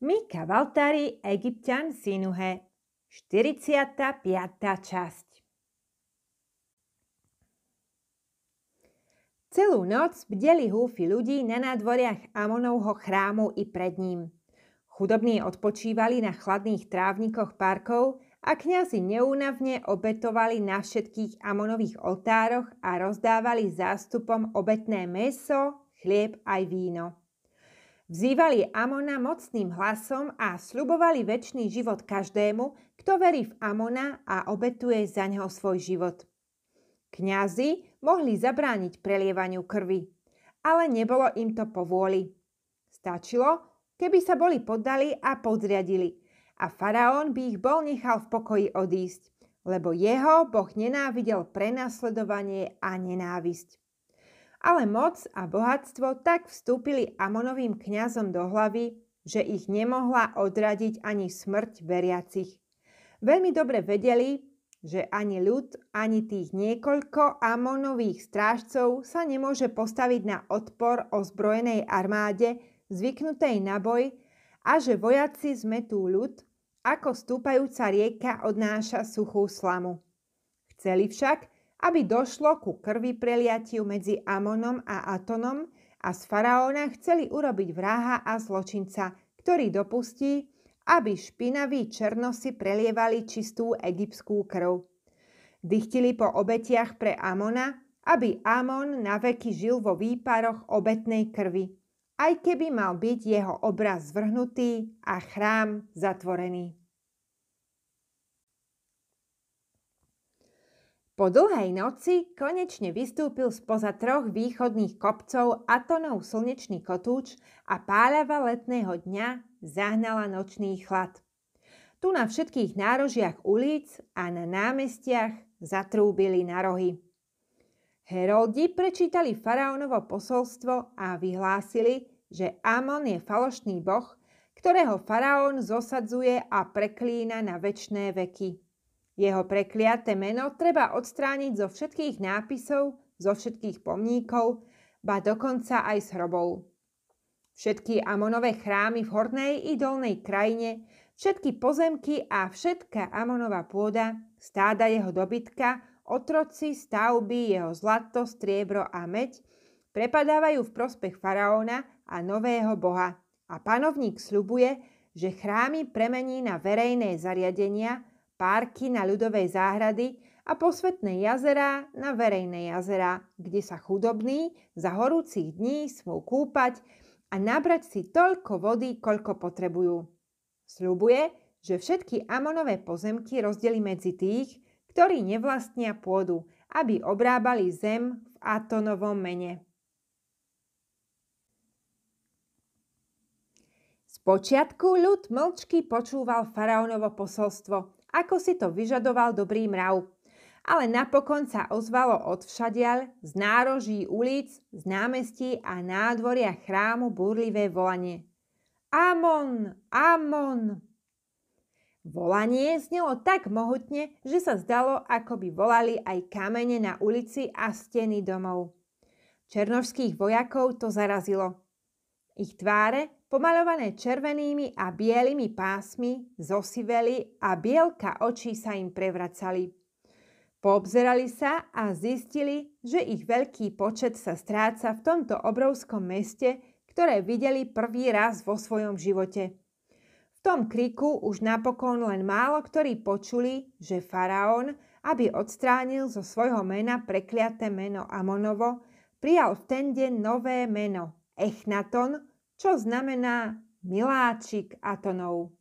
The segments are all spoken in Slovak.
Mika Valtari, Egyptian Sinuhe, 45. časť. Celú noc bdeli húfy ľudí na nádvoriach Amonovho chrámu i pred ním. Chudobní odpočívali na chladných trávnikoch parkov a kňazi neúnavne obetovali na všetkých Amonových oltároch a rozdávali zástupom obetné meso, chlieb aj víno. Vzývali Amona mocným hlasom a sľubovali väčší život každému, kto verí v Amona a obetuje za neho svoj život. Kňazi mohli zabrániť prelievaniu krvi, ale nebolo im to povôli. Stačilo, keby sa boli poddali a podriadili a faraón by ich bol nechal v pokoji odísť, lebo jeho Boh nenávidel prenasledovanie a nenávisť. Ale moc a bohatstvo tak vstúpili Amonovým kňazom do hlavy, že ich nemohla odradiť ani smrť veriacich. Veľmi dobre vedeli, že ani ľud, ani tých niekoľko Amonových strážcov sa nemôže postaviť na odpor ozbrojenej armáde zvyknutej na boj a že vojaci zmetú ľud, ako stúpajúca rieka odnáša suchú slamu. Chceli však, aby došlo ku krvi preliatiu medzi Amonom a Atonom a z faraóna chceli urobiť vraha a zločinca, ktorý dopustí, aby špinaví černosi prelievali čistú egyptskú krv. Dychtili po obetiach pre Amona, aby Amon naveky žil vo výparoch obetnej krvi, aj keby mal byť jeho obraz zvrhnutý a chrám zatvorený. Po dlhej noci konečne vystúpil spoza troch východných kopcov Atonov slnečný kotúč a páľava letného dňa zahnala nočný chlad. Tu na všetkých nárožiach ulic a na námestiach zatrúbili na rohy. Heroldi prečítali faraónovo posolstvo a vyhlásili, že Amon je falošný boh, ktorého faraón zosadzuje a preklína na večné veky. Jeho prekliaté meno treba odstrániť zo všetkých nápisov, zo všetkých pomníkov, ba dokonca aj z hrobou. Všetky Amonové chrámy v hornej i dolnej krajine, všetky pozemky a všetká Amonová pôda, stáda jeho dobytka, otroci, stavby, jeho zlato, striebro a meď prepadávajú v prospech faraóna a nového boha. A panovník sľubuje, že chrámy premení na verejné zariadenia, párky na ľudovej záhrady a posvetné jazera na verejné jazera, kde sa chudobní za horúcich dní smú kúpať a nabrať si toľko vody, koľko potrebujú. Sľubuje, že všetky Amonové pozemky rozdeli medzi tých, ktorí nevlastnia pôdu, aby obrábali zem v Atonovom mene. Spočiatku ľud mlčky počúval faraónovo posolstvo ako si to vyžadoval dobrý mrav. Ale napokon sa ozvalo od všadiaľ, z nároží ulic, z námestí a nádvoria chrámu burlivé volanie. Amon! Amon! Volanie znelo tak mohutne, že sa zdalo, ako by volali aj kamene na ulici a steny domov. Černošských vojakov to zarazilo. Ich tváre, pomalované červenými a bielými pásmi, zosiveli a bielka očí sa im prevracali. Poobzerali sa a zistili, že ich veľký počet sa stráca v tomto obrovskom meste, ktoré videli prvý raz vo svojom živote. V tom kriku už napokon len málo ktorí počuli, že faraón, aby odstránil zo svojho mena prekliaté meno Amonovo, prijal v ten deň nové meno – Echnaton, čo znamená miláčik Atonov.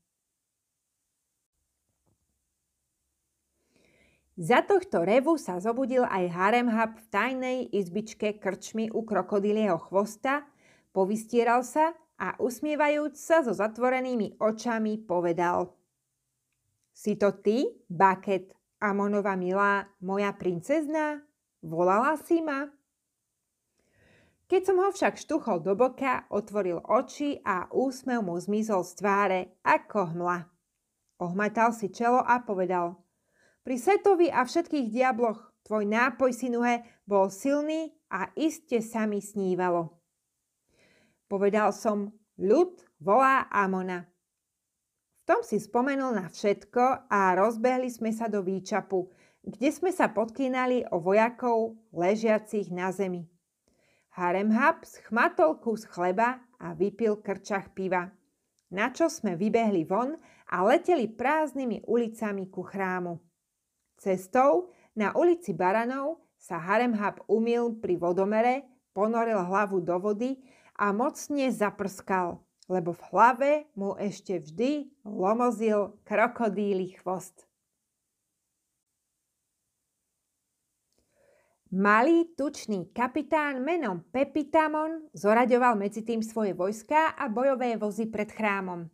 Za tohto revu sa zobudil aj Haremhab v tajnej izbičke krčmi u krokodilieho chvosta, povystieral sa a usmievajúc sa so zatvorenými očami povedal Si to ty, Baket, Amonova milá, moja princezná? Volala si ma? Keď som ho však štuchol do boka, otvoril oči a úsmev mu zmizol z tváre ako hmla. Ohmatal si čelo a povedal Pri Setovi a všetkých diabloch tvoj nápoj, synuhe, bol silný a iste sa mi snívalo. Povedal som, ľud volá Amona. V tom si spomenul na všetko a rozbehli sme sa do výčapu, kde sme sa podkýnali o vojakov ležiacich na zemi. Haremhab schmatol kus chleba a vypil krčach piva. Na čo sme vybehli von a leteli prázdnymi ulicami ku chrámu. Cestou na ulici Baranov sa Haremhab umil pri vodomere, ponoril hlavu do vody a mocne zaprskal, lebo v hlave mu ešte vždy lomozil krokodíly chvost. Malý tučný kapitán menom Pepitamon zoraďoval medzi tým svoje vojská a bojové vozy pred chrámom.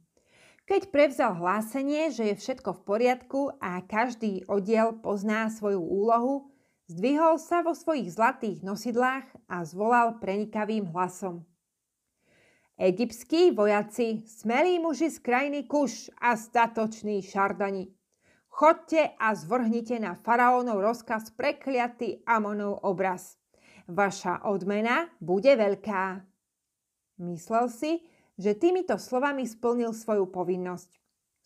Keď prevzal hlásenie, že je všetko v poriadku a každý oddiel pozná svoju úlohu, zdvihol sa vo svojich zlatých nosidlách a zvolal prenikavým hlasom. Egyptskí vojaci, smelí muži z krajiny Kuš a statoční šardani, Chodte a zvrhnite na faraónov rozkaz prekliatý Amonov obraz. Vaša odmena bude veľká. Myslel si, že týmito slovami splnil svoju povinnosť.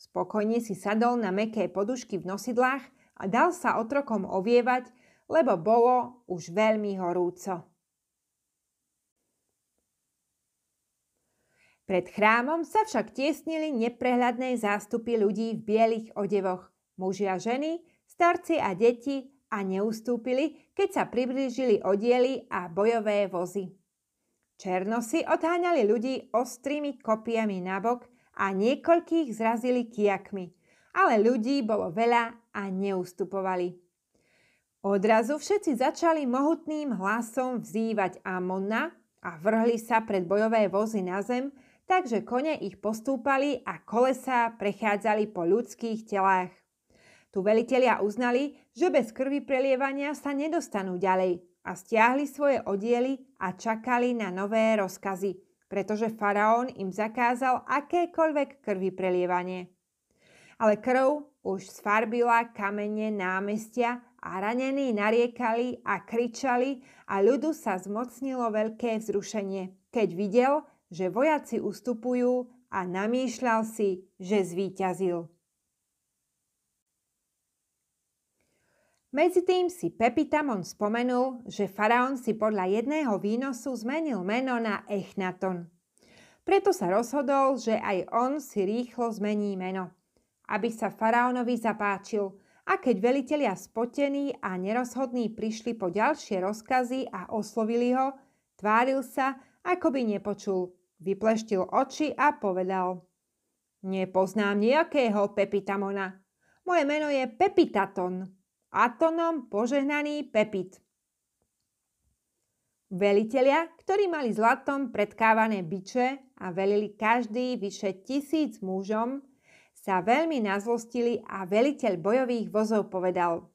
Spokojne si sadol na meké podušky v nosidlách a dal sa otrokom ovievať, lebo bolo už veľmi horúco. Pred chrámom sa však tiesnili neprehľadné zástupy ľudí v bielých odevoch muži a ženy, starci a deti a neustúpili, keď sa priblížili odiely a bojové vozy. Černosy odháňali ľudí ostrými kopiami nabok a niekoľkých zrazili kijakmi, ale ľudí bolo veľa a neustupovali. Odrazu všetci začali mohutným hlasom vzývať amona a vrhli sa pred bojové vozy na zem, takže kone ich postúpali a kolesá prechádzali po ľudských telách. Tu velitelia uznali, že bez krvi prelievania sa nedostanú ďalej a stiahli svoje odiely a čakali na nové rozkazy, pretože faraón im zakázal akékoľvek krvi prelievanie. Ale krv už sfarbila kamene námestia a ranení nariekali a kričali a ľudu sa zmocnilo veľké vzrušenie, keď videl, že vojaci ustupujú a namýšľal si, že zvíťazil. Medzitým si Pepitamon spomenul, že faraón si podľa jedného výnosu zmenil meno na Echnaton. Preto sa rozhodol, že aj on si rýchlo zmení meno, aby sa faraónovi zapáčil a keď velitelia spotení a nerozhodní prišli po ďalšie rozkazy a oslovili ho, tváril sa, ako by nepočul, vypleštil oči a povedal Nepoznám nejakého Pepitamona. Moje meno je Pepitaton. Atonom požehnaný pepit. Velitelia, ktorí mali zlatom predkávané biče a velili každý vyše tisíc mužom, sa veľmi nazlostili a veliteľ bojových vozov povedal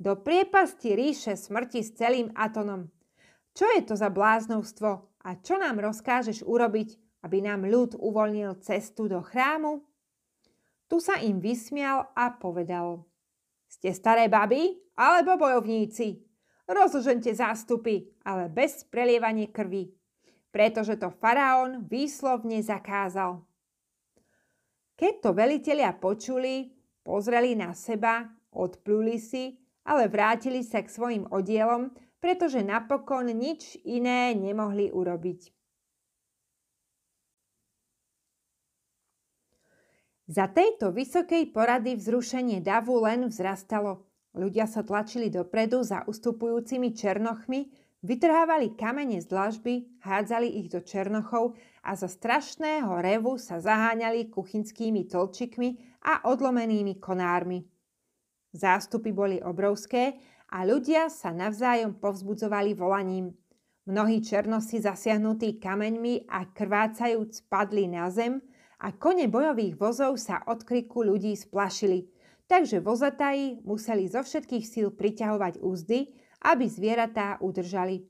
Do priepasti ríše smrti s celým Atonom. Čo je to za bláznovstvo a čo nám rozkážeš urobiť, aby nám ľud uvoľnil cestu do chrámu? Tu sa im vysmial a povedal – ste staré baby alebo bojovníci? Rozžente zástupy, ale bez prelievania krvi, pretože to faraón výslovne zakázal. Keď to velitelia počuli, pozreli na seba, odpluli si, ale vrátili sa k svojim odielom, pretože napokon nič iné nemohli urobiť. Za tejto vysokej porady vzrušenie davu len vzrastalo. Ľudia sa tlačili dopredu za ustupujúcimi černochmi, vytrhávali kamene z dlažby, hádzali ich do černochov a za strašného revu sa zaháňali kuchynskými tolčikmi a odlomenými konármi. Zástupy boli obrovské a ľudia sa navzájom povzbudzovali volaním. Mnohí černosi zasiahnutí kameňmi a krvácajúc padli na zem – a kone bojových vozov sa od kriku ľudí splašili, takže vozatají museli zo všetkých síl priťahovať úzdy, aby zvieratá udržali.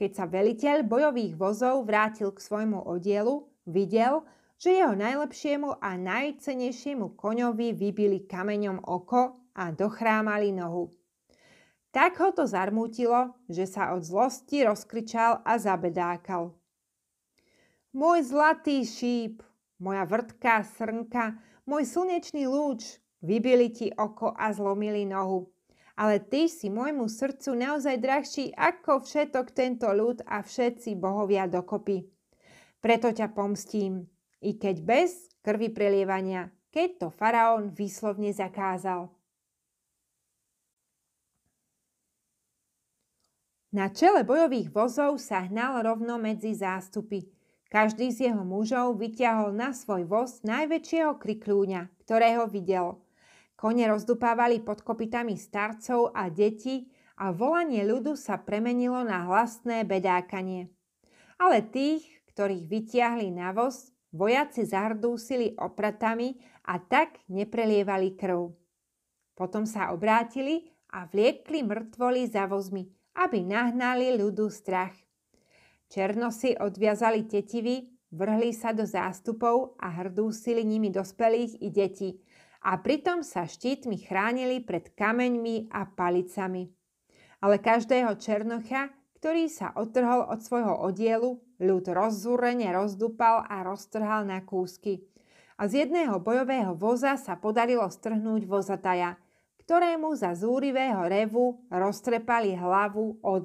Keď sa veliteľ bojových vozov vrátil k svojmu odielu, videl, že jeho najlepšiemu a najcenejšiemu koňovi vybili kameňom oko a dochrámali nohu. Tak ho to zarmútilo, že sa od zlosti rozkričal a zabedákal. Môj zlatý šíp, moja vrtka, srnka, môj slnečný lúč, vybili ti oko a zlomili nohu. Ale ty si môjmu srdcu naozaj drahší ako všetok tento ľud a všetci bohovia dokopy. Preto ťa pomstím, i keď bez krvi prelievania, keď to faraón výslovne zakázal. Na čele bojových vozov sa hnal rovno medzi zástupy – každý z jeho mužov vyťahol na svoj voz najväčšieho krikľúňa, ktorého videl. Kone rozdupávali pod kopitami starcov a detí a volanie ľudu sa premenilo na hlasné bedákanie. Ale tých, ktorých vytiahli na voz, vojaci zahrdúsili opratami a tak neprelievali krv. Potom sa obrátili a vliekli mŕtvoli za vozmi, aby nahnali ľudu strach. Černosy odviazali tetivy, vrhli sa do zástupov a hrdúsili nimi dospelých i deti a pritom sa štítmi chránili pred kameňmi a palicami. Ale každého černocha, ktorý sa otrhol od svojho odielu, ľud rozzúrene rozdupal a roztrhal na kúsky. A z jedného bojového voza sa podarilo strhnúť vozataja, ktorému za zúrivého revu roztrepali hlavu od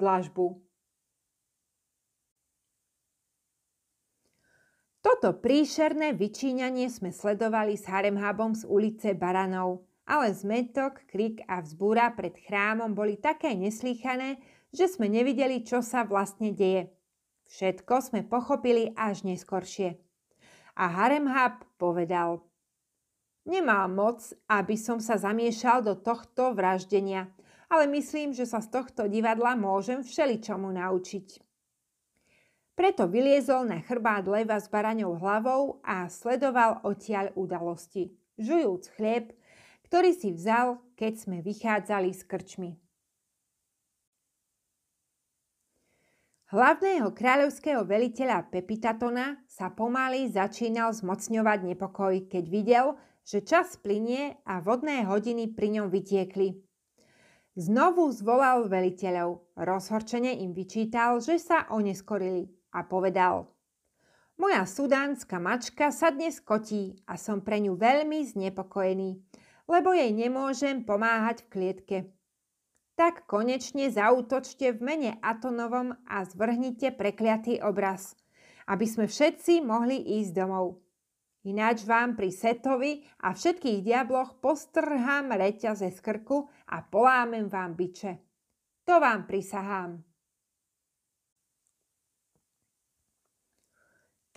Toto príšerné vyčíňanie sme sledovali s Haremhabom z ulice Baranov, ale zmetok, krik a vzbúra pred chrámom boli také neslýchané, že sme nevideli, čo sa vlastne deje. Všetko sme pochopili až neskoršie. A Haremhab povedal, Nemám moc, aby som sa zamiešal do tohto vraždenia, ale myslím, že sa z tohto divadla môžem všeličomu naučiť. Preto vyliezol na chrbát leva s baraňou hlavou a sledoval odtiaľ udalosti, žujúc chlieb, ktorý si vzal, keď sme vychádzali s krčmi. Hlavného kráľovského veliteľa Pepitatona sa pomaly začínal zmocňovať nepokoj, keď videl, že čas plinie a vodné hodiny pri ňom vytiekli. Znovu zvolal veliteľov. Rozhorčene im vyčítal, že sa oneskorili a povedal Moja sudánska mačka sa dnes kotí a som pre ňu veľmi znepokojený, lebo jej nemôžem pomáhať v klietke. Tak konečne zautočte v mene Atonovom a zvrhnite prekliatý obraz, aby sme všetci mohli ísť domov. Ináč vám pri Setovi a všetkých diabloch postrhám reťaze z krku a polámem vám biče. To vám prisahám.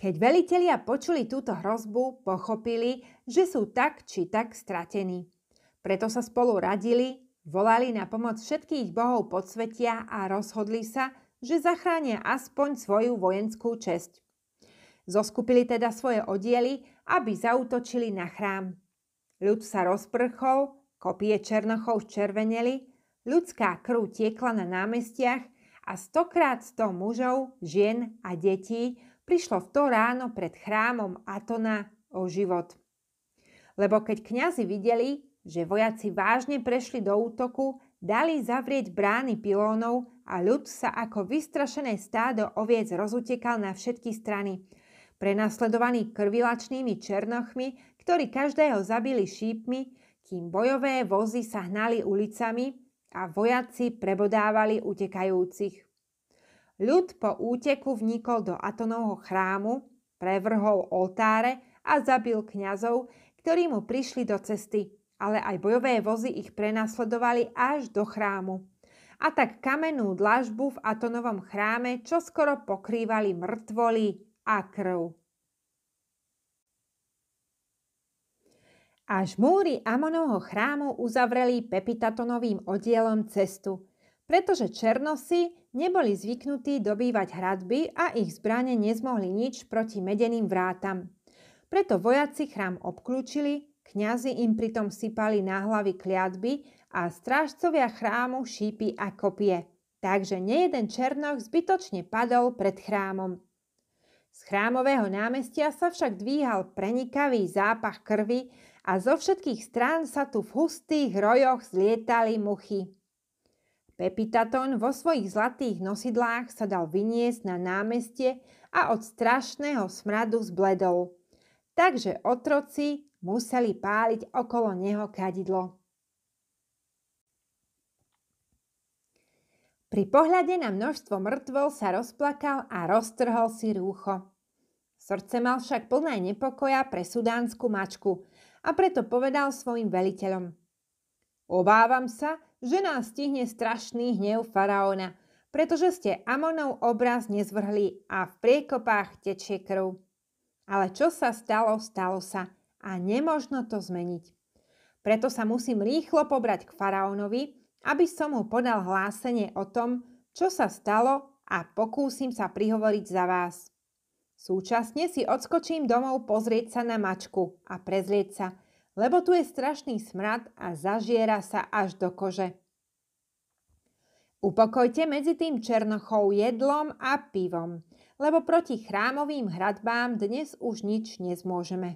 Keď velitelia počuli túto hrozbu, pochopili, že sú tak či tak stratení. Preto sa spolu radili, volali na pomoc všetkých bohov podsvetia a rozhodli sa, že zachránia aspoň svoju vojenskú česť. Zoskupili teda svoje oddiely, aby zautočili na chrám. Ľud sa rozprchol, kopie černochov červeneli, ľudská krv tiekla na námestiach a stokrát sto mužov, žien a detí prišlo v to ráno pred chrámom Atona o život. Lebo keď kňazi videli, že vojaci vážne prešli do útoku, dali zavrieť brány pilónov a ľud sa ako vystrašené stádo oviec rozutekal na všetky strany. Prenasledovaný krvilačnými černochmi, ktorí každého zabili šípmi, kým bojové vozy sa hnali ulicami a vojaci prebodávali utekajúcich. Ľud po úteku vnikol do Atonovho chrámu, prevrhol oltáre a zabil kňazov, ktorí mu prišli do cesty, ale aj bojové vozy ich prenasledovali až do chrámu. A tak kamennú dlažbu v Atonovom chráme čoskoro pokrývali mŕtvoli a krv. Až múry Amonovho chrámu uzavreli Pepitatonovým oddielom cestu, pretože Černosy Neboli zvyknutí dobývať hradby a ich zbrane nezmohli nič proti medeným vrátam. Preto vojaci chrám obklúčili, kňazi im pritom sypali na hlavy kliatby a strážcovia chrámu šípy a kopie. Takže nejeden černoch zbytočne padol pred chrámom. Z chrámového námestia sa však dvíhal prenikavý zápach krvi a zo všetkých strán sa tu v hustých rojoch zlietali muchy. Pepitaton vo svojich zlatých nosidlách sa dal vyniesť na námestie a od strašného smradu zbledol. Takže otroci museli páliť okolo neho kadidlo. Pri pohľade na množstvo mŕtvol sa rozplakal a roztrhol si rúcho. Srdce mal však plné nepokoja pre sudánsku mačku a preto povedal svojim veliteľom. Obávam sa, že nás stihne strašný hnev faraóna, pretože ste Amonov obraz nezvrhli a v priekopách tečie krv. Ale čo sa stalo, stalo sa a nemožno to zmeniť. Preto sa musím rýchlo pobrať k faraónovi, aby som mu podal hlásenie o tom, čo sa stalo a pokúsim sa prihovoriť za vás. Súčasne si odskočím domov pozrieť sa na mačku a prezrieť sa – lebo tu je strašný smrad a zažiera sa až do kože. Upokojte medzi tým černochou jedlom a pivom, lebo proti chrámovým hradbám dnes už nič nezmôžeme.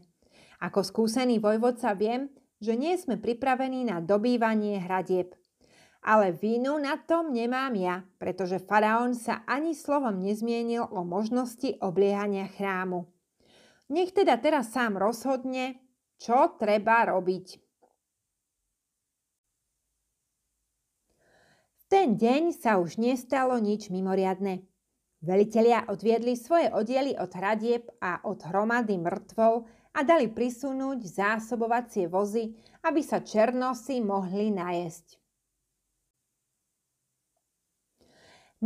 Ako skúsený vojvodca viem, že nie sme pripravení na dobývanie hradieb. Ale vinu na tom nemám ja, pretože faraón sa ani slovom nezmienil o možnosti obliehania chrámu. Nech teda teraz sám rozhodne, čo treba robiť? V ten deň sa už nestalo nič mimoriadne. Velitelia odviedli svoje oddiely od hradieb a od hromady mŕtvol a dali prisunúť zásobovacie vozy, aby sa černosy mohli najesť.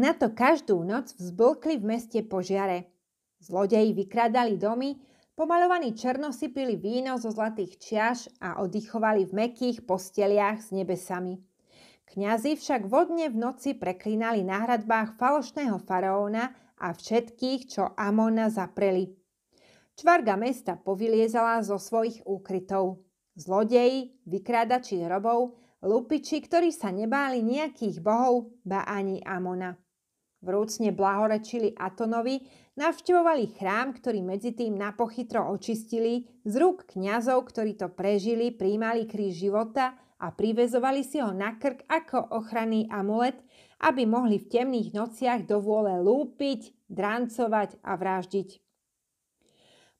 Na to každú noc vzblkli v meste požiare. Zlodeji vykradali domy Pomalovaní černosy pili víno zo zlatých čiaž a oddychovali v mekých posteliach s nebesami. Kňazi však vodne v noci preklínali na hradbách falošného faraóna a všetkých, čo Amona zapreli. Čvarga mesta povyliezala zo svojich úkrytov. Zlodeji, vykrádači robov, lupiči, ktorí sa nebáli nejakých bohov, ba ani Amona. Vrúcne blahorečili Atonovi, Navštevovali chrám, ktorý medzi tým napochytro očistili z rúk kňazov, ktorí to prežili, príjmali kríž života a privezovali si ho na krk ako ochranný amulet, aby mohli v temných nociach do vôle lúpiť, drancovať a vraždiť.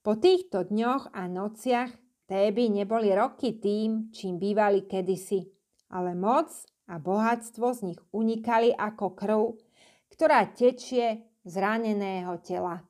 Po týchto dňoch a nociach Téby neboli roky tým, čím bývali kedysi, ale moc a bohatstvo z nich unikali ako krv, ktorá tečie zraneného tela.